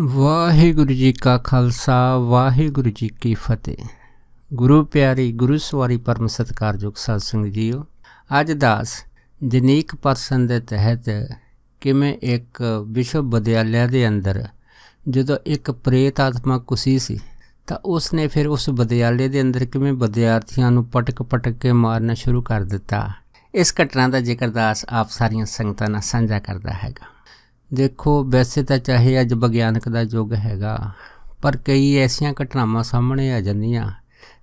ਵਾਹਿਗੁਰੂ ਜੀ ਕਾ ਖਾਲਸਾ ਵਾਹਿਗੁਰੂ ਜੀ ਕੀ ਫਤਿਹ ਗੁਰੂ ਪਿਆਰੀ ਗੁਰੂ ਸਵਾਰੀ ਪਰਮ ਸਤਕਾਰਯੋਗ ਸਾਧ ਸੰਗਤ ਜੀਓ ਅੱਜ ਦਾਸ ਜਨੇਕ ਪਰਸਨ ਦੇ ਤਹਿਤ ਕਿਵੇਂ ਇੱਕ ਵਿਸ਼ਵ ਵਿਦਿਆਲਿਆ ਦੇ ਅੰਦਰ ਜਦੋਂ ਇੱਕ ਪ੍ਰੇਤ ਆਤਮਾ ਕੁਸੀ ਸੀ ਤਾਂ ਉਸ ਨੇ ਫਿਰ ਉਸ ਵਿਦਿਆਲੇ ਦੇ ਅੰਦਰ ਕਿਵੇਂ ਵਿਦਿਆਰਥੀਆਂ ਨੂੰ ਪਟਕ ਪਟਕ ਕੇ ਮਾਰਨਾ ਸ਼ੁਰੂ ਕਰ ਦਿੱਤਾ ਇਸ ਘਟਨਾ ਦਾ ਜ਼ਿਕਰ ਦਾਸ ਆਪ ਸਾਰੀਆਂ ਸੰਗਤਾਂ ਨਾਲ ਸਾਂਝਾ ਕਰਦਾ ਹੈਗਾ ਦੇਖੋ ਵੈਸੇ ਤਾਂ ਚਾਹੇ ਅੱਜ ਵਿਗਿਆਨਕ ਦਾ ਯੁੱਗ ਹੈਗਾ ਪਰ ਕਈ ਐਸੀਆਂ ਘਟਨਾਵਾਂ ਸਾਹਮਣੇ ਆ ਜਾਂਦੀਆਂ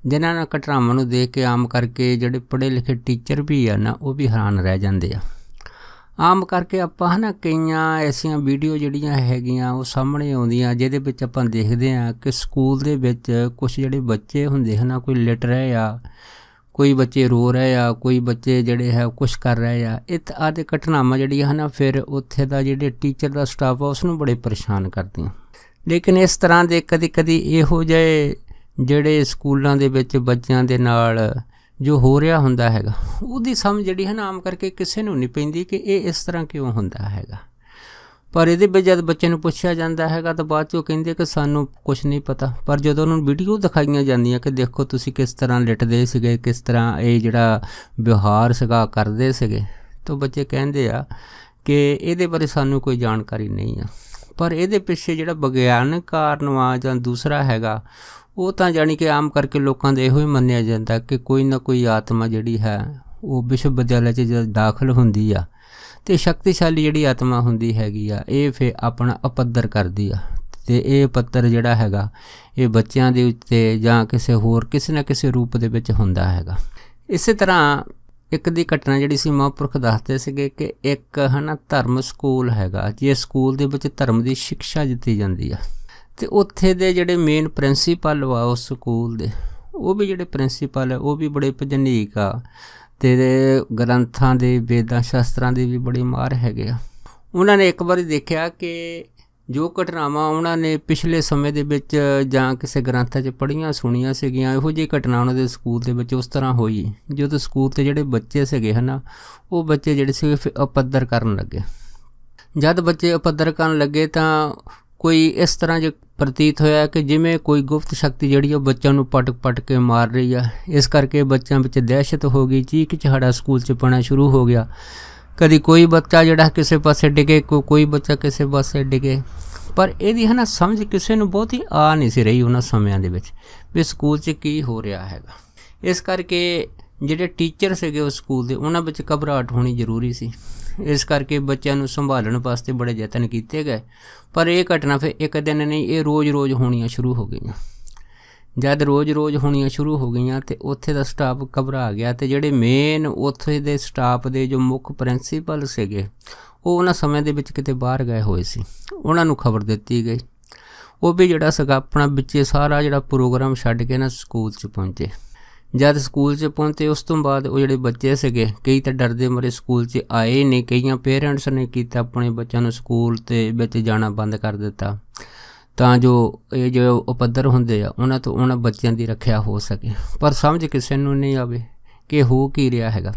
ਜਿਨ੍ਹਾਂ ਨਾਲ ਘਟਨਾਵਾਂ ਨੂੰ ਦੇਖ ਕੇ ਆਮ ਕਰਕੇ ਜਿਹੜੇ ਪੜ੍ਹੇ ਲਿਖੇ ਟੀਚਰ ਵੀ ਆ ਨਾ ਉਹ ਵੀ ਹੈਰਾਨ ਰਹਿ ਜਾਂਦੇ ਆ ਆਮ ਕਰਕੇ ਆਪਾਂ ਹਨਾ ਕਈਆਂ ਐਸੀਆਂ ਵੀਡੀਓ ਜਿਹੜੀਆਂ ਹੈਗੀਆਂ ਉਹ ਸਾਹਮਣੇ ਆਉਂਦੀਆਂ ਜਿਹਦੇ ਵਿੱਚ ਆਪਾਂ ਦੇਖਦੇ ਆ ਕਿ ਸਕੂਲ ਦੇ ਵਿੱਚ ਕੁਝ ਜਿਹੜੇ ਬੱਚੇ ਹੁੰਦੇ ਹਨਾ ਕੋਈ ਲਿਟ ਰਹੇ ਆ ਕੋਈ ਬੱਚੇ ਰੋ ਰਹੇ ਆ ਕੋਈ ਬੱਚੇ ਜਿਹੜੇ ਹੈ ਕੁਝ ਕਰ ਰਹੇ ਆ ਇਹ ਆ ਤੇ ਘਟਨਾਵਾਂ ਜਿਹੜੀਆਂ ਹਨ ਫਿਰ ਉੱਥੇ ਦਾ ਜਿਹੜੇ ਟੀਚਰ ਦਾ ਸਟਾਫ ਆ ਉਸ ਨੂੰ ਬੜੇ ਪਰੇਸ਼ਾਨ ਕਰਦੀਆਂ ਲੇਕਿਨ ਇਸ ਤਰ੍ਹਾਂ ਦੇ ਕਦੀ-ਕਦੀ ਇਹੋ ਜਿਹੇ ਜਿਹੜੇ ਸਕੂਲਾਂ ਦੇ ਵਿੱਚ ਬੱਚਿਆਂ ਦੇ ਨਾਲ ਜੋ ਹੋ ਰਿਹਾ ਹੁੰਦਾ ਹੈਗਾ ਉਹਦੀ ਸਮਝ ਜਿਹੜੀ ਹੈ ਨਾ ਆਮ ਕਰਕੇ ਕਿਸੇ ਨੂੰ ਨਹੀਂ ਪੈਂਦੀ ਕਿ ਇਹ ਇਸ ਤਰ੍ਹਾਂ ਕਿਉਂ ਹੁੰਦਾ ਹੈਗਾ ਪਰ ਇਹਦੇ ਵਿੱਚ ਜਦ ਬੱਚੇ ਨੂੰ ਪੁੱਛਿਆ ਜਾਂਦਾ ਹੈਗਾ ਤਾਂ ਬਾਅਦ ਚੋਂ ਕਹਿੰਦੇ ਕਿ ਸਾਨੂੰ ਕੁਝ ਨਹੀਂ ਪਤਾ ਪਰ ਜਦੋਂ ਉਹਨਾਂ ਨੂੰ ਵੀਡੀਓ ਦਿਖਾਈਆਂ ਜਾਂਦੀਆਂ ਕਿ ਦੇਖੋ ਤੁਸੀਂ ਕਿਸ ਤਰ੍ਹਾਂ ਲਿਟਦੇ ਸੀਗੇ ਕਿਸ ਤਰ੍ਹਾਂ ਇਹ ਜਿਹੜਾ ਵਿਹਾਰ ਸਗਾ ਕਰਦੇ ਸੀਗੇ ਤਾਂ ਬੱਚੇ ਕਹਿੰਦੇ ਆ ਕਿ ਇਹਦੇ ਬਾਰੇ ਸਾਨੂੰ ਕੋਈ ਜਾਣਕਾਰੀ ਨਹੀਂ ਆ ਪਰ ਇਹਦੇ ਪਿੱਛੇ ਜਿਹੜਾ ਵਿਗਿਆਨਕ ਕਾਰਨ ਆ ਜਾਂ ਦੂਸਰਾ ਹੈਗਾ ਉਹ ਤਾਂ ਜਾਨੀ ਕਿ ਆਮ ਕਰਕੇ ਲੋਕਾਂ ਦੇ ਇਹੋ ਹੀ ਮੰਨਿਆ ਜਾਂਦਾ ਕਿ ਕੋਈ ਨਾ ਕੋਈ ਆਤਮਾ ਜਿਹੜੀ ਹੈ ਉਹ ਵਿਸ਼ਵ ਵਿਦਿਆਲਿਆ 'ਚ ਜਦ ਦਾਖਲ ਹੁੰਦੀ ਆ ਤੇ ਸ਼ਕਤੀਸ਼ਾਲੀ ਜਿਹੜੀ ਆਤਮਾ ਹੁੰਦੀ ਹੈਗੀ ਆ ਇਹ ਫੇ ਆਪਣਾ ਅਪੱਧਰ ਕਰਦੀ ਆ ਤੇ ਇਹ ਪੱਤਰ ਜਿਹੜਾ ਹੈਗਾ ਇਹ ਬੱਚਿਆਂ ਦੇ ਉੱਤੇ ਜਾਂ ਕਿਸੇ ਹੋਰ ਕਿਸੇ ਨਾ ਕਿਸੇ ਰੂਪ ਦੇ ਵਿੱਚ ਹੁੰਦਾ ਹੈਗਾ ਇਸੇ ਤਰ੍ਹਾਂ ਇੱਕ ਦੀ ਘਟਨਾ ਜਿਹੜੀ ਸੀ ਮਹਾਂਪੁਰਖ ਦੱਸਦੇ ਸੀਗੇ ਕਿ ਇੱਕ ਹਨਾ ਧਰਮ ਸਕੂਲ ਹੈਗਾ ਜੇ ਸਕੂਲ ਦੇ ਵਿੱਚ ਧਰਮ ਦੀ ਸਿੱਖਿਆ ਦਿੱਤੀ ਜਾਂਦੀ ਆ ਤੇ ਉੱਥੇ ਦੇ ਜਿਹੜੇ ਮੇਨ ਪ੍ਰਿੰਸੀਪਲ ਵਾ ਉਸ ਸਕੂਲ ਦੇ ਉਹ ਵੀ ਜਿਹੜੇ ਪ੍ਰਿੰਸੀਪਲ ਹੈ ਉਹ ਵੀ ਬੜੇ ਭਜਨੀਕ ਆ ਤੇ ਗ੍ਰੰਥਾਂ ਦੇ ਵੇਦਾਂ ਸ਼ਾਸਤਰਾਂ ਦੀ ਵੀ ਬੜੀ ਮਾਰ ਹੈਗੇ ਆ ਉਹਨਾਂ ਨੇ ਇੱਕ ਵਾਰੀ ਦੇਖਿਆ ਕਿ ਜੋ ਘਟਨਾਵਾਂ ਉਹਨਾਂ ਨੇ ਪਿਛਲੇ ਸਮੇਂ ਦੇ ਵਿੱਚ ਜਾਂ ਕਿਸੇ ਗ੍ਰੰਥਾਂ 'ਚ ਪੜ੍ਹੀਆਂ ਸੁਣੀਆਂ ਸੀਗੀਆਂ ਇਹੋ ਜਿਹੀ ਘਟਨਾ ਉਹਨਾਂ ਦੇ ਸਕੂਲ ਦੇ ਵਿੱਚ ਉਸ ਤਰ੍ਹਾਂ ਹੋਈ ਜਦੋਂ ਸਕੂਲ ਤੇ ਜਿਹੜੇ ਬੱਚੇ ਸੀਗੇ ਹਨਾ ਉਹ ਬੱਚੇ ਜਿਹੜੇ ਸੀ ਅਪੱਦਰ ਕਰਨ ਲੱਗੇ ਜਦ ਬੱਚੇ ਅਪੱਦਰ ਕਰਨ ਲੱਗੇ ਤਾਂ ਕੋਈ ਇਸ ਤਰ੍ਹਾਂ ਜੇ ਪ੍ਰਤੀਤ ਹੋਇਆ ਕਿ ਜਿਵੇਂ ਕੋਈ ਗੁਪਤ ਸ਼ਕਤੀ ਜਿਹੜੀ ਉਹ ਬੱਚਿਆਂ ਨੂੰ ਪਟਕ ਪਟਕ ਕੇ ਮਾਰ ਰਹੀ ਆ ਇਸ ਕਰਕੇ ਬੱਚਿਆਂ ਵਿੱਚ ਦਹਿਸ਼ਤ ਹੋ ਗਈ ਚੀਕ ਚਹਾੜਾ ਸਕੂਲ 'ਚ ਪਣਾ ਸ਼ੁਰੂ ਹੋ ਗਿਆ ਕਦੀ ਕੋਈ ਬੱਚਾ ਜਿਹੜਾ ਕਿਸੇ ਪਾਸੇ ਡਿਗੇ ਕੋਈ ਬੱਚਾ ਕਿਸੇ ਪਾਸੇ ਡਿਗੇ ਪਰ ਇਹਦੀ ਹਨਾ ਸਮਝ ਕਿਸੇ ਨੂੰ ਬਹੁਤੀ ਆ ਨਹੀਂ ਸੀ ਰਹੀ ਉਹਨਾਂ ਸਮਿਆਂ ਦੇ ਵਿੱਚ ਵੀ ਸਕੂਲ 'ਚ ਕੀ ਹੋ ਰਿਹਾ ਹੈਗਾ ਇਸ ਕਰਕੇ ਜਿਹੜੇ ਟੀਚਰ ਸੀਗੇ ਉਸ ਸਕੂਲ ਦੇ ਉਹਨਾਂ ਵਿੱਚ ਘਬਰਾਹਟ ਹੋਣੀ ਜ਼ਰੂਰੀ ਸੀ ਇਸ ਕਰਕੇ ਬੱਚਿਆਂ ਨੂੰ ਸੰਭਾਲਣ ਵਾਸਤੇ ਬੜੇ ਯਤਨ ਕੀਤੇ ਗਏ ਪਰ ਇਹ ਘਟਨਾ ਫਿਰ ਇੱਕ ਦਿਨ ਨਹੀਂ ਇਹ ਰੋਜ਼-ਰੋਜ਼ ਹੋਣੀਆਂ ਸ਼ੁਰੂ ਹੋ ਗਈਆਂ ਜਦ ਰੋਜ਼-ਰੋਜ਼ ਹੋਣੀਆਂ ਸ਼ੁਰੂ ਹੋ ਗਈਆਂ ਤੇ ਉੱਥੇ ਦਾ ਸਟਾਫ ਘਬਰਾ ਗਿਆ ਤੇ ਜਿਹੜੇ ਮੇਨ ਉੱਥੇ ਦੇ ਸਟਾਫ ਦੇ ਜੋ ਮੁੱਖ ਪ੍ਰਿੰਸੀਪਲ ਸੀਗੇ ਉਹ ਉਹਨਾਂ ਸਮੇਂ ਦੇ ਵਿੱਚ ਕਿਤੇ ਬਾਹਰ ਗਏ ਹੋਏ ਸੀ ਉਹਨਾਂ ਨੂੰ ਖਬਰ ਦਿੱਤੀ ਗਈ ਉਹ ਵੀ ਜਿਹੜਾ ਸਗਾ ਆਪਣਾ ਵਿੱਚੇ ਸਾਰਾ ਜਿਹੜਾ ਪ੍ਰੋਗਰਾਮ ਛੱਡ ਕੇ ਨਾ ਸਕੂਲ 'ਚ ਪਹੁੰਚੇ ਜਦ ਸਕੂਲ 'ਚ ਪਹੁੰਚੇ ਉਸ ਤੋਂ ਬਾਅਦ ਉਹ ਜਿਹੜੇ ਬੱਚੇ ਸੀਗੇ ਕਈ ਤਾਂ ਡਰਦੇ ਮਰੇ ਸਕੂਲ 'ਚ ਆਏ ਨੇ ਕਈਆਂ ਪੇਰੈਂਟਸ ਨੇ ਕੀਤਾ ਆਪਣੇ ਬੱਚਿਆਂ ਨੂੰ ਸਕੂਲ ਤੇ ਵਿੱਚ ਜਾਣਾ ਬੰਦ ਕਰ ਦਿੱਤਾ ਤਾਂ ਜੋ ਇਹ ਜੋ ਉਪੱਦਰ ਹੁੰਦੇ ਆ ਉਹਨਾਂ ਤੋਂ ਉਹਨਾਂ ਬੱਚਿਆਂ ਦੀ ਰੱਖਿਆ ਹੋ ਸਕੇ ਪਰ ਸਮਝ ਕਿਸੇ ਨੂੰ ਨਹੀਂ ਆਵੇ ਕਿ ਹੋ ਕੀ ਰਿਹਾ ਹੈਗਾ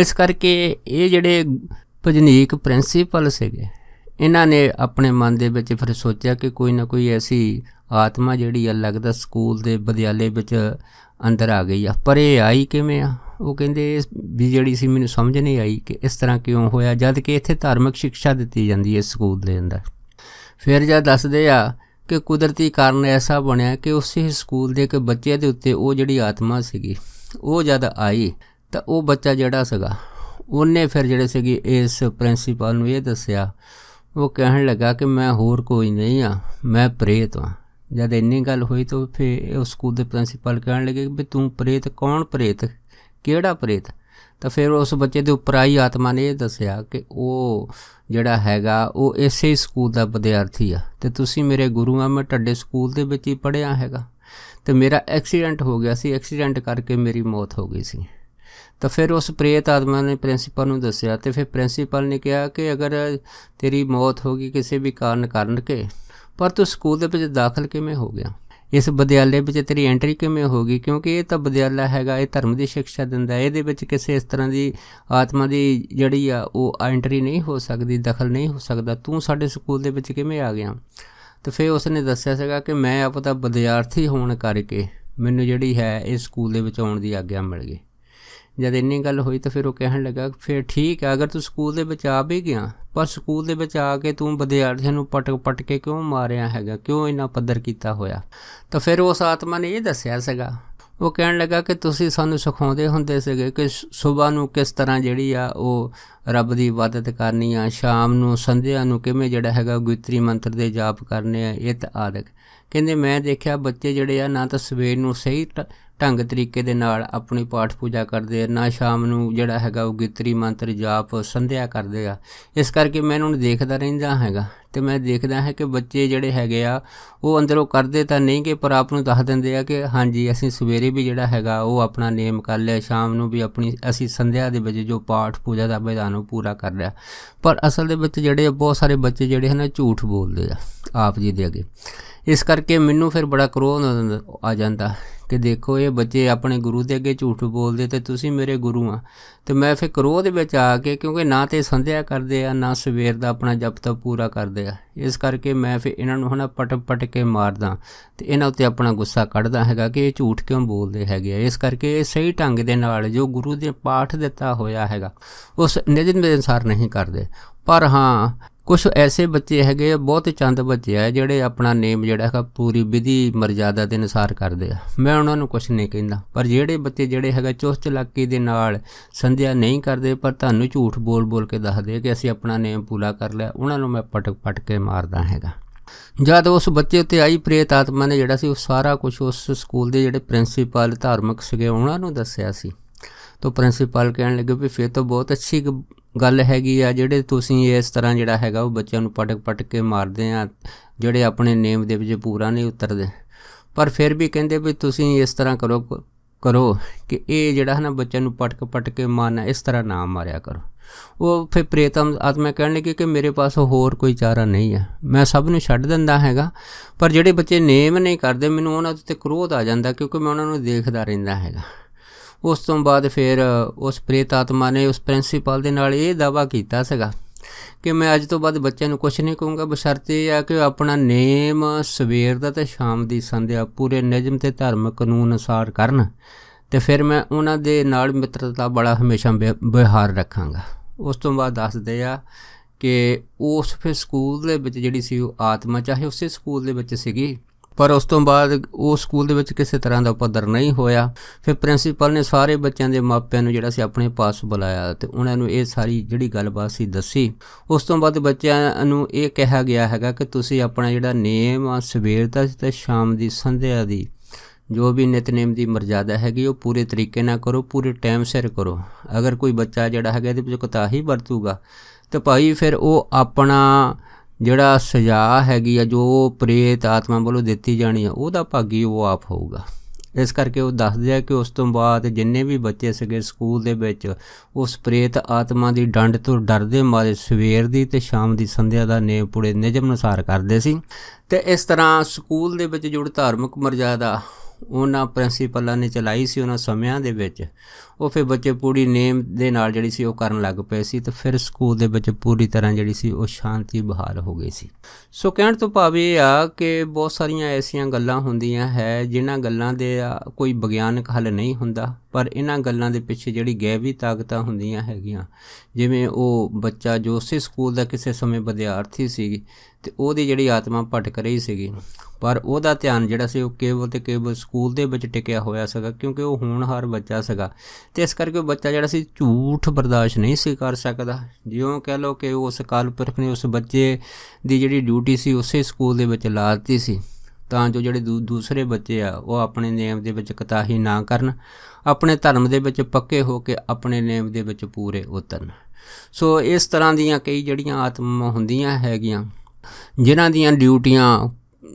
ਇਸ ਕਰਕੇ ਇਹ ਜਿਹੜੇ ਭਜਨੀਕ ਪ੍ਰਿੰਸੀਪਲ ਸੀਗੇ ਇਹਨਾਂ ਨੇ ਆਪਣੇ ਮਨ ਦੇ ਵਿੱਚ ਫਿਰ ਸੋਚਿਆ ਕਿ ਕੋਈ ਨਾ ਕੋਈ ਐਸੀ ਆਤਮਾ ਜਿਹੜੀ ਆ ਲੱਗਦਾ ਸਕੂਲ ਦੇ ਵਿਦਿਆਲੇ ਵਿੱਚ ਅੰਦਰ ਆ ਗਈ ਆ ਪਰ ਇਹ ਆਈ ਕਿਵੇਂ ਆ ਉਹ ਕਹਿੰਦੇ ਵੀ ਜਿਹੜੀ ਸੀ ਮੈਨੂੰ ਸਮਝ ਨਹੀਂ ਆਈ ਕਿ ਇਸ ਤਰ੍ਹਾਂ ਕਿਉਂ ਹੋਇਆ ਜਦ ਕਿ ਇੱਥੇ ਧਾਰਮਿਕ ਸਿੱਖਿਆ ਦਿੱਤੀ ਜਾਂਦੀ ਹੈ ਸਕੂਲ ਦੇ ਅੰਦਰ ਫਿਰ ਜਦ ਦੱਸਦੇ ਆ ਕਿ ਕੁਦਰਤੀ ਕਾਰਨ ਐਸਾ ਬਣਿਆ ਕਿ ਉਸੇ ਸਕੂਲ ਦੇ ਇੱਕ ਬੱਚੇ ਦੇ ਉੱਤੇ ਉਹ ਜਿਹੜੀ ਆਤਮਾ ਸੀਗੀ ਉਹ ਜਦ ਆਈ ਤਾਂ ਉਹ ਬੱਚਾ ਜਿਹੜਾ ਸੀਗਾ ਉਹਨੇ ਫਿਰ ਜਿਹੜੇ ਸੀਗੇ ਇਸ ਪ੍ਰਿੰਸੀਪਲ ਨੂੰ ਇਹ ਦੱਸਿਆ ਉਹ ਕਹਿਣ ਲੱਗਾ ਕਿ ਮੈਂ ਹੋਰ ਕੋਈ ਨਹੀਂ ਆ ਮੈਂ ਪ੍ਰੇਤ ਹਾਂ ਜਦ ਇੰਨੀ ਗੱਲ ਹੋਈ ਤਾਂ ਫਿਰ ਉਹ ਸਕੂਲ ਦੇ ਪ੍ਰਿੰਸੀਪਲ ਕਹਿਣ ਲੱਗੇ ਕਿ ਤੂੰ ਪ੍ਰੇਤ ਕੌਣ ਪ੍ਰੇਤ ਕਿਹੜਾ ਪ੍ਰੇਤ ਤਾਂ ਫਿਰ ਉਸ ਬੱਚੇ ਦੇ ਉੱਪਰ ਆਈ ਆਤਮਾ ਨੇ ਇਹ ਦੱਸਿਆ ਕਿ ਉਹ ਜਿਹੜਾ ਹੈਗਾ ਉਹ ਇਸੇ ਸਕੂਲ ਦਾ ਵਿਦਿਆਰਥੀ ਆ ਤੇ ਤੁਸੀਂ ਮੇਰੇ ਗੁਰੂ ਆ ਮੈਂ ਟੱਡੇ ਸਕੂਲ ਦੇ ਵਿੱਚ ਹੀ ਪੜਿਆ ਹੈਗਾ ਤੇ ਮੇਰਾ ਐਕਸੀਡੈਂਟ ਹੋ ਗਿਆ ਸੀ ਐਕਸੀਡੈਂਟ ਕਰਕੇ ਮੇਰੀ ਮੌਤ ਹੋ ਗਈ ਸੀ ਤਾਂ ਫਿਰ ਉਸ ਪ੍ਰੇਤ ਆਤਮਾ ਨੇ ਪ੍ਰਿੰਸੀਪਲ ਨੂੰ ਦੱਸਿਆ ਤੇ ਫਿਰ ਪ੍ਰਿੰਸੀਪਲ ਨੇ ਕਿਹਾ ਕਿ ਅਗਰ ਤੇਰੀ ਮੌਤ ਹੋ ਗਈ ਕਿਸੇ ਵੀ ਕਾਰਨ ਕਰਨ ਕੇ ਪਰ ਤੂੰ ਸਕੂਲ ਦੇ ਵਿੱਚ ਦਾਖਲ ਕਿਵੇਂ ਹੋ ਗਿਆ ਇਸ ਵਿਦਿਆਲੇ ਵਿੱਚ ਤੇਰੀ ਐਂਟਰੀ ਕਿਵੇਂ ਹੋ ਗਈ ਕਿਉਂਕਿ ਇਹ ਤਾਂ ਵਿਦਿਆਲਾ ਹੈਗਾ ਇਹ ਧਰਮ ਦੀ ਸਿੱਖਿਆ ਦਿੰਦਾ ਇਹਦੇ ਵਿੱਚ ਕਿਸੇ ਇਸ ਤਰ੍ਹਾਂ ਦੀ ਆਤਮਾ ਦੀ ਜਿਹੜੀ ਆ ਉਹ ਐਂਟਰੀ ਨਹੀਂ ਹੋ ਸਕਦੀ ਦਖਲ ਨਹੀਂ ਹੋ ਸਕਦਾ ਤੂੰ ਸਾਡੇ ਸਕੂਲ ਦੇ ਵਿੱਚ ਕਿਵੇਂ ਆ ਗਿਆ ਤੇ ਫਿਰ ਉਸਨੇ ਦੱਸਿਆ ਸੀਗਾ ਕਿ ਮੈਂ ਤਾਂ ਵਿਦਿਆਰਥੀ ਹੋਣ ਕਰਕੇ ਮੈਨੂੰ ਜਿਹੜੀ ਹੈ ਇਸ ਸਕੂਲ ਦੇ ਵਿੱਚ ਆਉਣ ਦੀ ਆਗਿਆ ਮਿਲ ਗਈ ਜਦ ਇੰਨੀ ਗੱਲ ਹੋਈ ਤਾਂ ਫਿਰ ਉਹ ਕਹਿਣ ਲੱਗਾ ਫਿਰ ਠੀਕ ਹੈ ਅਗਰ ਤੂੰ ਸਕੂਲ ਦੇ ਵਿੱਚ ਆ ਵੀ ਗਿਆ ਪਰ ਸਕੂਲ ਦੇ ਵਿੱਚ ਆ ਕੇ ਤੂੰ ਵਿਦਿਆਰਥੀਆਂ ਨੂੰ ਪਟਕ ਪਟਕ ਕੇ ਕਿਉਂ ਮਾਰਿਆ ਹੈਗਾ ਕਿਉਂ ਇੰਨਾ ਪੱਧਰ ਕੀਤਾ ਹੋਇਆ ਤਾਂ ਫਿਰ ਉਸ ਆਤਮਾ ਨੇ ਇਹ ਦੱਸਿਆ ਸੀਗਾ ਉਹ ਕਹਿਣ ਲੱਗਾ ਕਿ ਤੁਸੀਂ ਸਾਨੂੰ ਸਿਖਾਉਂਦੇ ਹੁੰਦੇ ਸੀਗੇ ਕਿ ਸਵੇਰ ਨੂੰ ਕਿਸ ਤਰ੍ਹਾਂ ਜਿਹੜੀ ਆ ਉਹ ਰੱਬ ਦੀ ਇਬਾਦਤ ਕਰਨੀ ਆ ਸ਼ਾਮ ਨੂੰ ਸੰਧਿਆ ਨੂੰ ਕਿਵੇਂ ਜਿਹੜਾ ਹੈਗਾ ਗੁਇਤਰੀ ਮੰਤਰ ਦੇ ਜਾਪ ਕਰਨੇ ਆ ਇਤ ਆਦਿਕ ਕਹਿੰਦੇ ਮੈਂ ਦੇਖਿਆ ਬੱਚੇ ਜਿਹੜੇ ਆ ਨਾ ਤਾਂ ਸਵੇਰ ਨੂੰ ਸਹੀ ਢੰਗ ਤਰੀਕੇ ਦੇ ਨਾਲ ਆਪਣੀ ਪਾਠ ਪੂਜਾ ਕਰਦੇ ਆ ਨਾ ਸ਼ਾਮ ਨੂੰ ਜਿਹੜਾ ਹੈਗਾ ਉਹ ਗੀਤਰੀ ਮੰਤਰ ਜਾਪ ਸੰਧਿਆ ਕਰਦੇ ਆ ਇਸ ਕਰਕੇ ਮੈਂ ਇਹਨਾਂ ਨੂੰ ਦੇਖਦਾ ਰਹਿੰਦਾ ਹੈਗਾ ਤੇ ਮੈਂ ਦੇਖਦਾ ਹਾਂ ਕਿ ਬੱਚੇ ਜਿਹੜੇ ਹੈਗੇ ਆ ਉਹ ਅੰਦਰੋਂ ਕਰਦੇ ਤਾਂ ਨਹੀਂ ਕਿ ਪਰ ਆਪ ਨੂੰ ਦੱਸ ਦਿੰਦੇ ਆ ਕਿ ਹਾਂਜੀ ਅਸੀਂ ਸਵੇਰੇ ਵੀ ਜਿਹੜਾ ਹੈਗਾ ਉਹ ਆਪਣਾ ਨੇਮ ਕਰ ਲਿਆ ਸ਼ਾਮ ਨੂੰ ਵੀ ਆਪਣੀ ਅਸੀਂ ਸੰਧਿਆ ਦੇ ਵਿੱਚ ਜੋ ਪਾਠ ਪੂਜਾ ਦਾ ਮੈਦਾਨ ਉਹ ਪੂਰਾ ਕਰ ਲਿਆ ਪਰ ਅਸਲ ਦੇ ਵਿੱਚ ਜਿਹੜੇ ਬਹੁਤ ਸਾਰੇ ਬੱਚੇ ਜਿਹੜੇ ਹਨ ਝੂਠ ਬੋਲਦੇ ਆ ਆਪ ਜੀ ਦੇ ਅੱਗੇ ਇਸ ਕਰਕੇ ਮੈਨੂੰ ਫਿਰ ਬੜਾ ਕਰੋਧ ਆ ਜਾਂਦਾ ਕਿ ਦੇਖੋ ਇਹ ਬੱਚੇ ਆਪਣੇ ਗੁਰੂ ਦੇ ਅੱਗੇ ਝੂਠ ਬੋਲਦੇ ਤੇ ਤੁਸੀਂ ਮੇਰੇ ਗੁਰੂ ਆ ਤੇ ਮੈਂ ਫਿਰ ਕਰੋਧ ਵਿੱਚ ਆ ਕੇ ਕਿਉਂਕਿ ਨਾ ਤੇ ਸੰਧਿਆ ਕਰਦੇ ਆ ਨਾ ਸਵੇਰ ਦਾ ਆਪਣਾ ਜਪ ਤਪ ਪੂਰਾ ਕਰਦੇ ਆ ਇਸ ਕਰਕੇ ਮੈਂ ਫਿਰ ਇਹਨਾਂ ਨੂੰ ਹਣਾ ਪਟ ਪਟ ਕੇ ਮਾਰਦਾ ਤੇ ਇਹਨਾਂ ਉੱਤੇ ਆਪਣਾ ਗੁੱਸਾ ਕੱਢਦਾ ਹੈਗਾ ਕਿ ਇਹ ਝੂਠ ਕਿਉਂ ਬੋਲਦੇ ਹੈਗੇ ਆ ਇਸ ਕਰਕੇ ਇਹ ਸਹੀ ਢੰਗ ਦੇ ਨਾਲ ਜੋ ਗੁਰੂ ਦੇ ਪਾਠ ਦਿੱਤਾ ਹੋਇਆ ਹੈਗਾ ਉਸ ਨਿਯਮ ਦੇ ਅਨਸਾਰ ਨਹੀਂ ਕਰਦੇ ਪਰ ਹਾਂ ਕੁਝ ਐਸੇ ਬੱਚੇ ਹੈਗੇ ਬਹੁਤ ਚੰਦ ਬੱਚੇ ਆ ਜਿਹੜੇ ਆਪਣਾ ਨੇਮ ਜਿਹੜਾ ਹੈਗਾ ਪੂਰੀ ਵਿਧੀ ਮਰਜ਼ਾਦਾ ਦੇ ਅਨੁਸਾਰ ਕਰਦੇ ਆ ਮੈਂ ਉਹਨਾਂ ਨੂੰ ਕੁਝ ਨਹੀਂ ਕਹਿੰਦਾ ਪਰ ਜਿਹੜੇ ਬੱਚੇ ਜਿਹੜੇ ਹੈਗਾ ਚੁਸਤ ਚਲਾਕੀ ਦੇ ਨਾਲ ਸੰਧਿਆ ਨਹੀਂ ਕਰਦੇ ਪਰ ਤੁਹਾਨੂੰ ਝੂਠ ਬੋਲ ਬੋਲ ਕੇ ਦੱਸਦੇ ਕਿ ਅਸੀਂ ਆਪਣਾ ਨੇਮ ਪੂਰਾ ਕਰ ਲਿਆ ਉਹਨਾਂ ਨੂੰ ਮੈਂ ਪਟਕ ਪਟ ਕੇ ਮਾਰਦਾ ਹੈਗਾ ਜਦ ਉਸ ਬੱਚੇ ਉੱਤੇ ਆਈ ਪ੍ਰੇਤ ਆਤਮਾ ਨੇ ਜਿਹੜਾ ਸੀ ਉਹ ਸਾਰਾ ਕੁਝ ਉਸ ਸਕੂਲ ਦੇ ਜਿਹੜੇ ਪ੍ਰਿੰਸੀਪਲ ਧਾਰਮਿਕ ਸੀਗੇ ਉਹਨਾਂ ਨੂੰ ਦੱਸਿਆ ਸੀ ਤੋਂ ਪ੍ਰਿੰਸੀਪਲ ਕਹਿਣ ਲੱਗੇ ਵੀ ਫੇਰ ਤਾਂ ਬਹੁਤ ਅੱਛੀ ਗੱਲ ਹੈਗੀ ਆ ਜਿਹੜੇ ਤੁਸੀਂ ਇਸ ਤਰ੍ਹਾਂ ਜਿਹੜਾ ਹੈਗਾ ਉਹ ਬੱਚਿਆਂ ਨੂੰ ਪਟਕ ਪਟਕ ਕੇ ਮਾਰਦੇ ਆ ਜਿਹੜੇ ਆਪਣੇ ਨੇਮ ਦੇ ਵਿੱਚ ਪੂਰਾ ਨਹੀਂ ਉਤਰਦੇ ਪਰ ਫਿਰ ਵੀ ਕਹਿੰਦੇ ਵੀ ਤੁਸੀਂ ਇਸ ਤਰ੍ਹਾਂ ਕਰੋ ਕਰੋ ਕਿ ਇਹ ਜਿਹੜਾ ਹੈ ਨਾ ਬੱਚਿਆਂ ਨੂੰ ਪਟਕ ਪਟਕ ਕੇ ਮਾਰਨਾ ਇਸ ਤਰ੍ਹਾਂ ਨਾ ਮਾਰਿਆ ਕਰੋ ਉਹ ਫਿਰ ਪ੍ਰੇਤਮ ਆਤਮਾ ਕਹਿਣ ਲੱਗੀ ਕਿ ਮੇਰੇ ਪਾਸ ਹੋਰ ਕੋਈ ਚਾਰਾ ਨਹੀਂ ਹੈ ਮੈਂ ਸਭ ਨੂੰ ਛੱਡ ਦਿੰਦਾ ਹੈਗਾ ਪਰ ਜਿਹੜੇ ਬੱਚੇ ਨੇਮ ਨਹੀਂ ਕਰਦੇ ਮੈਨੂੰ ਉਹਨਾਂ ਉੱਤੇ ਕ੍ਰੋਧ ਆ ਜਾਂਦਾ ਕਿਉਂਕਿ ਮੈਂ ਉਹਨਾਂ ਨੂੰ ਦੇਖਦਾ ਰਹਿੰਦਾ ਹੈਗਾ ਉਸ ਤੋਂ ਬਾਅਦ ਫਿਰ ਉਸ ਪ੍ਰੇਤ ਆਤਮਾ ਨੇ ਉਸ ਪ੍ਰਿੰਸੀਪਲ ਦੇ ਨਾਲ ਇਹ ਦਾਵਾ ਕੀਤਾ ਸੀਗਾ ਕਿ ਮੈਂ ਅੱਜ ਤੋਂ ਬਾਅਦ ਬੱਚਿਆਂ ਨੂੰ ਕੁਝ ਨਹੀਂ ਕਹੂੰਗਾ ਬਸ਼ਰਤੇ ਆ ਕਿ ਆਪਣਾ ਨੇਮ ਸਵੇਰ ਦਾ ਤੇ ਸ਼ਾਮ ਦੀ ਸੰਧਿਆ ਪੂਰੇ ਨਿਯਮ ਤੇ ਧਰਮ ਕਾਨੂੰਨ ਅਨੁਸਾਰ ਕਰਨ ਤੇ ਫਿਰ ਮੈਂ ਉਹਨਾਂ ਦੇ ਨਾਲ ਮਿੱਤਰਤਾ ਬੜਾ ਹਮੇਸ਼ਾ ਬਿਹਾਰ ਰੱਖਾਂਗਾ ਉਸ ਤੋਂ ਬਾਅਦ ਦੱਸਦੇ ਆ ਕਿ ਉਸ ਫਿਰ ਸਕੂਲ ਦੇ ਵਿੱਚ ਜਿਹੜੀ ਸੀ ਉਹ ਆਤਮਾ ਚਾਹੇ ਉਸੇ ਸਕੂਲ ਦੇ ਵਿੱਚ ਸੀਗੀ ਪਰ ਉਸ ਤੋਂ ਬਾਅਦ ਉਹ ਸਕੂਲ ਦੇ ਵਿੱਚ ਕਿਸੇ ਤਰ੍ਹਾਂ ਦਾ ਪੱਧਰ ਨਹੀਂ ਹੋਇਆ ਫਿਰ ਪ੍ਰਿੰਸੀਪਲ ਨੇ ਸਾਰੇ ਬੱਚਿਆਂ ਦੇ ਮਾਪਿਆਂ ਨੂੰ ਜਿਹੜਾ ਸੀ ਆਪਣੇ ਪਾਸ ਬੁਲਾਇਆ ਤੇ ਉਹਨਾਂ ਨੂੰ ਇਹ ਸਾਰੀ ਜਿਹੜੀ ਗੱਲਬਾਤ ਸੀ ਦੱਸੀ ਉਸ ਤੋਂ ਬਾਅਦ ਬੱਚਿਆਂ ਨੂੰ ਇਹ ਕਿਹਾ ਗਿਆ ਹੈਗਾ ਕਿ ਤੁਸੀਂ ਆਪਣਾ ਜਿਹੜਾ ਨੇਮ ਆ ਸਵੇਰ ਦਾ ਤੇ ਸ਼ਾਮ ਦੀ ਸੰਧਿਆ ਦੀ ਜੋ ਵੀ ਨਿਤਨੇਮ ਦੀ ਮਰਜ਼ਾਦਾ ਹੈਗੀ ਉਹ ਪੂਰੇ ਤਰੀਕੇ ਨਾਲ ਕਰੋ ਪੂਰੇ ਟਾਈਮ ਸਿਰ ਕਰੋ ਅਗਰ ਕੋਈ ਬੱਚਾ ਜਿਹੜਾ ਹੈਗਾ ਇਹਦੇ ਵਿੱਚ ਕੋਤਾਹੀ ਵਰਤੂਗਾ ਤੇ ਭਾਈ ਫਿਰ ਉਹ ਆਪਣਾ ਜਿਹੜਾ ਸਜ਼ਾ ਹੈਗੀ ਆ ਜੋ ਪ੍ਰੇਤ ਆਤਮਾ ਵੱਲੋਂ ਦਿੱਤੀ ਜਾਣੀ ਆ ਉਹਦਾ ਭਾਗੀ ਉਹ ਆਪ ਹੋਊਗਾ ਇਸ ਕਰਕੇ ਉਹ ਦੱਸਦੇ ਆ ਕਿ ਉਸ ਤੋਂ ਬਾਅਦ ਜਿੰਨੇ ਵੀ ਬੱਚੇ ਸਗੇ ਸਕੂਲ ਦੇ ਵਿੱਚ ਉਸ ਪ੍ਰੇਤ ਆਤਮਾ ਦੀ ਡੰਡ ਤੋਂ ਡਰਦੇ ਮਾਰੇ ਸਵੇਰ ਦੀ ਤੇ ਸ਼ਾਮ ਦੀ ਸੰਧਿਆ ਦਾ ਨੇਮ ਪੁੜੇ ਨਿਯਮ ਅਨੁਸਾਰ ਕਰਦੇ ਸੀ ਤੇ ਇਸ ਤਰ੍ਹਾਂ ਸਕੂਲ ਦੇ ਵਿੱਚ ਜੁੜ ਧਾਰਮਿਕ ਮਰਜ਼ਾਦਾ ਉਹਨਾਂ ਪ੍ਰਿੰਸੀਪਲਾਂ ਨੇ ਚਲਾਈ ਸੀ ਉਹਨਾਂ ਸਮਿਆਂ ਦੇ ਵਿੱਚ ਉਹ ਫਿਰ ਬੱਚੇ ਪੂਰੀ ਨੇਮ ਦੇ ਨਾਲ ਜਿਹੜੀ ਸੀ ਉਹ ਕਰਨ ਲੱਗ ਪਏ ਸੀ ਤੇ ਫਿਰ ਸਕੂਲ ਦੇ ਵਿੱਚ ਪੂਰੀ ਤਰ੍ਹਾਂ ਜਿਹੜੀ ਸੀ ਉਹ ਸ਼ਾਂਤੀ ਬਹਾਲ ਹੋ ਗਈ ਸੀ ਸੋ ਕਹਿਣ ਤੋਂ ਭਾਵ ਇਹ ਆ ਕਿ ਬਹੁਤ ਸਾਰੀਆਂ ਐਸੀਆਂ ਗੱਲਾਂ ਹੁੰਦੀਆਂ ਹੈ ਜਿਨ੍ਹਾਂ ਗੱਲਾਂ ਦੇ ਕੋਈ ਵਿਗਿਆਨਕ ਹੱਲ ਨਹੀਂ ਹੁੰਦਾ ਪਰ ਇਹਨਾਂ ਗੱਲਾਂ ਦੇ ਪਿੱਛੇ ਜਿਹੜੀ ਗੈਵੀ ਤਾਕਤਾਂ ਹੁੰਦੀਆਂ ਹੈਗੀਆਂ ਜਿਵੇਂ ਉਹ ਬੱਚਾ ਜੋ ਉਸੇ ਸਕੂਲ ਦਾ ਕਿਸੇ ਸਮੇਂ ਵਿਦਿਆਰਥੀ ਸੀ ਤੇ ਉਹਦੀ ਜਿਹੜੀ ਆਤਮਾ ਭਟਕ ਰਹੀ ਸੀਗੀ ਪਰ ਉਹਦਾ ਧਿਆਨ ਜਿਹੜਾ ਸੀ ਉਹ ਕੇਵਲ ਤੇ ਕੇਵਲ ਸਕੂਲ ਦੇ ਵਿੱਚ ਟਿਕਿਆ ਹੋਇਆ ਸੀਗਾ ਕਿਉਂਕਿ ਉਹ ਹੋਣਹਾਰ ਬੱਚਾ ਸੀਗਾ ਤੇ ਇਸ ਕਰਕੇ ਉਹ ਬੱਚਾ ਜਿਹੜਾ ਸੀ ਝੂਠ ਬਰਦਾਸ਼ਤ ਨਹੀਂ ਸੀ ਕਰ ਸਕਦਾ ਜਿਉਂ ਕਹਿ ਲੋ ਕਿ ਉਸ ਕਾਲਪੁਰਖ ਨੇ ਉਸ ਬੱਚੇ ਦੀ ਜਿਹੜੀ ਡਿਊਟੀ ਸੀ ਉਸੇ ਸਕੂਲ ਦੇ ਵਿੱਚ ਲਾ ਦਿੱਤੀ ਸੀ ਤਾਂ ਜੋ ਜਿਹੜੇ ਦੂਸਰੇ ਬੱਚੇ ਆ ਉਹ ਆਪਣੇ ਨੇਮ ਦੇ ਵਿੱਚ ਕਤਾਹੀ ਨਾ ਕਰਨ ਆਪਣੇ ਧਰਮ ਦੇ ਵਿੱਚ ਪੱਕੇ ਹੋ ਕੇ ਆਪਣੇ ਨੇਮ ਦੇ ਵਿੱਚ ਪੂਰੇ ਉਤਰਨ ਸੋ ਇਸ ਤਰ੍ਹਾਂ ਦੀਆਂ ਕਈ ਜਿਹੜੀਆਂ ਆਤਮਾ ਹੁੰਦੀਆਂ ਹੈਗੀਆਂ ਜਿਨ੍ਹਾਂ ਦੀਆਂ ਡਿਊਟੀਆਂ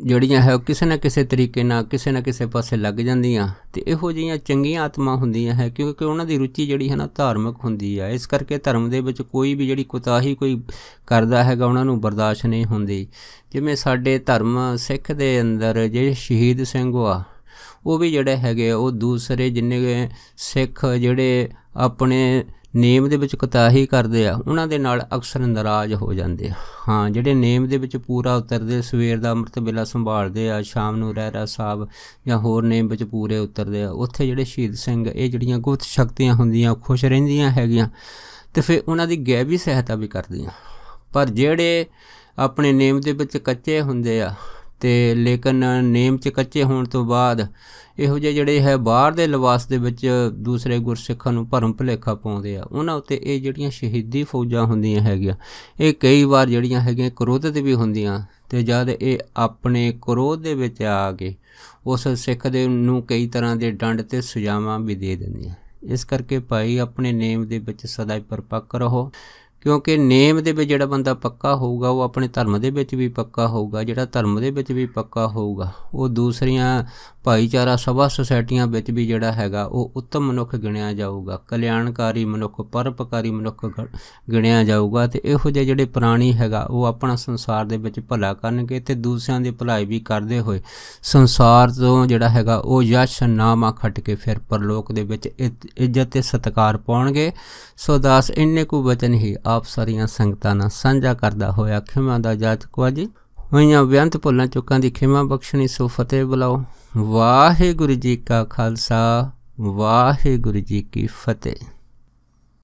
ਜਿਹੜੀਆਂ ਹੈ ਕਿਸੇ ਨਾ ਕਿਸੇ ਤਰੀਕੇ ਨਾਲ ਕਿਸੇ ਨਾ ਕਿਸੇ ਪਾਸੇ ਲੱਗ ਜਾਂਦੀਆਂ ਤੇ ਇਹੋ ਜਿਹੀਆਂ ਚੰਗੀਆਂ ਆਤਮਾ ਹੁੰਦੀਆਂ ਹੈ ਕਿਉਂਕਿ ਉਹਨਾਂ ਦੀ ਰੁਚੀ ਜਿਹੜੀ ਹੈ ਨਾ ਧਾਰਮਿਕ ਹੁੰਦੀ ਹੈ ਇਸ ਕਰਕੇ ਧਰਮ ਦੇ ਵਿੱਚ ਕੋਈ ਵੀ ਜਿਹੜੀ ਕੁਤਾਹੀ ਕੋਈ ਕਰਦਾ ਹੈਗਾ ਉਹਨਾਂ ਨੂੰ ਬਰਦਾਸ਼ਤ ਨਹੀਂ ਹੁੰਦੀ ਜਿਵੇਂ ਸਾਡੇ ਧਰਮ ਸਿੱਖ ਦੇ ਅੰਦਰ ਜਿਹੜੇ ਸ਼ਹੀਦ ਸਿੰਘ ਹੋਆ ਉਹ ਵੀ ਜਿਹੜੇ ਹੈਗੇ ਉਹ ਦੂਸਰੇ ਜਿੰਨੇ ਸਿੱਖ ਜਿਹੜੇ ਆਪਣੇ ਨੇਮ ਦੇ ਵਿੱਚ ਕੁਤਾਹੀ ਕਰਦੇ ਆ ਉਹਨਾਂ ਦੇ ਨਾਲ ਅਕਸਰ ਨਾਰਾਜ਼ ਹੋ ਜਾਂਦੇ ਆ ਹਾਂ ਜਿਹੜੇ ਨੇਮ ਦੇ ਵਿੱਚ ਪੂਰਾ ਉਤਰਦੇ ਸਵੇਰ ਦਾ ਅੰਮ੍ਰਿਤ ਵੇਲਾ ਸੰਭਾਲਦੇ ਆ ਸ਼ਾਮ ਨੂੰ ਰਹਿਰਾ ਸਾਹਿਬ ਜਾਂ ਹੋਰ ਨੇਮ ਵਿੱਚ ਪੂਰੇ ਉਤਰਦੇ ਆ ਉੱਥੇ ਜਿਹੜੇ ਸ਼ਹੀਦ ਸਿੰਘ ਇਹ ਜਿਹੜੀਆਂ ਗੁਪਤ ਸ਼ਕਤੀਆਂ ਹੁੰਦੀਆਂ ਖੁਸ਼ ਰਹਿੰਦੀਆਂ ਹੈਗੀਆਂ ਤੇ ਫਿਰ ਉਹਨਾਂ ਦੀ ਗੈਬੀ ਸਹਾਇਤਾ ਵੀ ਕਰਦੀਆਂ ਪਰ ਜਿਹੜੇ ਆਪਣੇ ਨੇਮ ਦੇ ਵਿੱਚ ਕੱਚੇ ਹੁੰਦੇ ਆ ਤੇ ਲੇਕਿਨ ਨੇਮ ਚ ਕੱਚੇ ਹੋਣ ਤੋਂ ਬਾਅਦ ਇਹੋ ਜਿਹੇ ਜਿਹੜੇ ਹੈ ਬਾਹਰ ਦੇ ਲਿਬਾਸ ਦੇ ਵਿੱਚ ਦੂਸਰੇ ਗੁਰਸਿੱਖਾਂ ਨੂੰ ਭਰਮ ਭਲੇਖਾ ਪਾਉਂਦੇ ਆ ਉਹਨਾਂ ਉੱਤੇ ਇਹ ਜਿਹੜੀਆਂ ਸ਼ਹੀਦੀ ਫੌਜਾਂ ਹੁੰਦੀਆਂ ਹੈਗੀਆਂ ਇਹ ਕਈ ਵਾਰ ਜਿਹੜੀਆਂ ਹੈਗੀਆਂ ਕਰੋਧਿਤ ਵੀ ਹੁੰਦੀਆਂ ਤੇ ਜਦ ਇਹ ਆਪਣੇ ਕਰੋਧ ਦੇ ਵਿੱਚ ਆ ਕੇ ਉਸ ਸਿੱਖ ਦੇ ਨੂੰ ਕਈ ਤਰ੍ਹਾਂ ਦੇ ਡੰਡ ਤੇ ਸਜ਼ਾਵਾਂ ਵੀ ਦੇ ਦਿੰਦੀਆਂ ਇਸ ਕਰਕੇ ਭਾਈ ਆਪਣੇ ਨੇਮ ਦੇ ਵਿੱਚ ਸਦਾ ਹੀ ਪਰਪੱਕ ਰਹੋ ਕਿਉਂਕਿ ਨੇਮ ਦੇ ਵਿੱਚ ਜਿਹੜਾ ਬੰਦਾ ਪੱਕਾ ਹੋਊਗਾ ਉਹ ਆਪਣੇ ਧਰਮ ਦੇ ਵਿੱਚ ਵੀ ਪੱਕਾ ਹੋਊਗਾ ਜਿਹੜਾ ਧਰਮ ਦੇ ਵਿੱਚ ਵੀ ਪੱਕਾ ਹੋਊਗਾ ਉਹ ਦੂਸਰੀਆਂ ਭਾਈਚਾਰਾ ਸਭਾ ਸੁਸਾਇਟੀਆਂ ਵਿੱਚ ਵੀ ਜਿਹੜਾ ਹੈਗਾ ਉਹ ਉੱਤਮ ਮਨੁੱਖ ਗਿਣਿਆ ਜਾਊਗਾ ਕਲਿਆਣਕਾਰੀ ਮਨੁੱਖ ਪਰਪਕਾਰੀ ਮਨੁੱਖ ਗਿਣਿਆ ਜਾਊਗਾ ਤੇ ਇਹੋ ਜਿਹੇ ਜਿਹੜੇ ਪ੍ਰਾਣੀ ਹੈਗਾ ਉਹ ਆਪਣਾ ਸੰਸਾਰ ਦੇ ਵਿੱਚ ਭਲਾ ਕਰਨਗੇ ਤੇ ਦੂਸਰਿਆਂ ਦੀ ਭਲਾਈ ਵੀ ਕਰਦੇ ਹੋਏ ਸੰਸਾਰ ਤੋਂ ਜਿਹੜਾ ਹੈਗਾ ਉਹ ਯਸ਼ ਨਾਮਾ ਖੱਟ ਕੇ ਫਿਰ ਪਰਲੋਕ ਦੇ ਵਿੱਚ ਇੱਜ਼ਤ ਤੇ ਸਤਿਕਾਰ ਪਾਉਣਗੇ ਸੋ ਦਾਸ ਇੰਨੇ ਕੋ ਵਚਨ ਹੀ ਆਪ ਸਾਰੀਆਂ ਸੰਗਤਾਂ ਨਾਲ ਸਾਂਝਾ ਕਰਦਾ ਹੋਇਆ ਖਿਮਾ ਦਾ ਜਾਚਕ ਜੀ ਹੋਈਆਂ ਬਿਆੰਤ ਭੁੱਲਾਂ ਚੁੱਕਾਂ ਦੀ ਖਿਮਾ ਬਖਸ਼ਣੀ ਸੋ ਫਤਿਹ ਬੁਲਾਓ ਵਾਹਿਗੁਰੂ ਜੀ ਕਾ ਖਾਲਸਾ ਵਾਹਿਗੁਰੂ ਜੀ ਕੀ ਫਤਿਹ